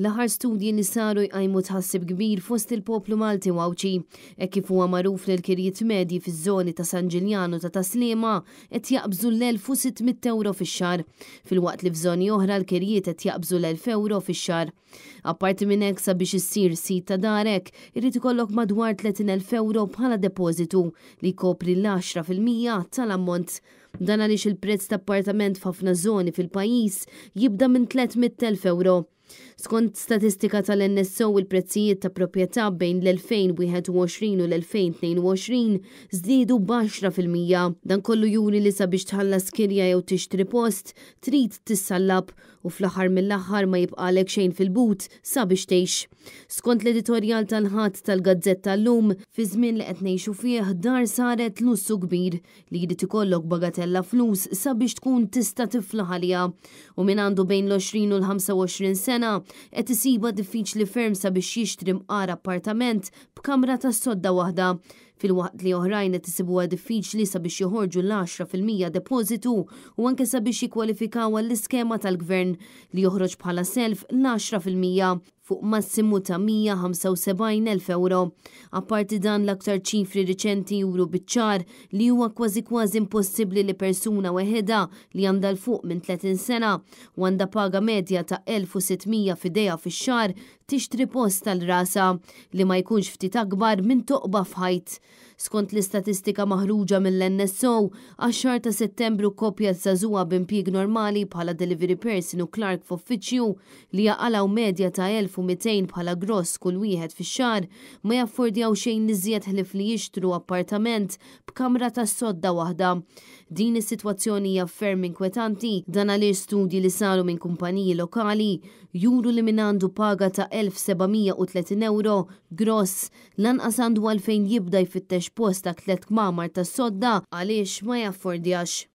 L-aħħar studji nisaru saru jqajmu tħassib kbir fost il-poplu Malti wawċi, e kif huwa magħruf l kirjiet medji fiż-żoni ta' San Ġiljano ta' Taslima qed jaqbżu l-1600 euro fix-xar, fil-waqt li f'żoni oħra l-kirjiet qed jaqbżu l-1000 euro fix-xar. Apparti minn hekk sabiex issir sit ta' darek, irid ikollok madwar 30,000 euro bħala depożitu li kopri l-10% tal-ammont. Dan għaliex il-prezz ta' appartament f'ħafna żoni fil-pajjiż jibda minn 300,000 euro. Skont statistika tal-NSO il-prezzijiet ta' proprjetà bejn l-2021 u l-2022 zdidu b'10 fil-mija. Dan kollu juri li sabiex tħallas kirja jew tixtri post trid tissallab u fl-aħħar mill-aħħar ma jibqalek xejn fil-but sabiex tgħix. Skont l-editorjal tal-ħadd tal-Gazzetta llum, fi żmien li qed ngħixu fih dar saret lussu kbir li jrid ikollok bagatella flus sabiex tkun tista' tifla ħalija u minn għandu bejn l-20 u l-25 sena qed isiba diffiċli ferm sabiex jixtri mqara appartament b'kamra ta' sodda waħda fil-waqt li oħrajn qed isibuha diffiċli sabiex joħorġu l-10% fil-mija depożitu u anke sabiex jikkwalifikaw għall-iskema tal-gvern li joħroġ bħala self l-10% fil-mija fuq massimu ta' 175.000 euro. Apparti dan l-aktar ċifri riċenti juru bitċar li huwa kważi kważi impossibbli li persuna weħeda li għandha l-fuq minn 30 sena u għandha paga medja ta' 1600 fideja fix-xar tixtri post tal-rasa li ma jkunx ftit akbar minn toqba fħajt. Skont l-istatistika maħruġa mill-NSO, għax ta' settembru kopja t-sazuwa b'impjieg normali bħala delivery person u Clark f'uffiċju li jaqalaw medja ta' 1200 bħala gross kull wieħed fix-xar ma jaffordjaw xejn niżjed ħlif li jixtru appartament b'kamra ta' sodda waħda. Din is-sitwazzjoni hija ferm inkwetanti dan għaliex studji li saru minn kumpaniji lokali juru li min għandu paga ta' 1730 euro gross lanqas għandu għalfejn jibda jfittex post ta' tlet kmamar ta' sodda għaliex ma jaffordjax.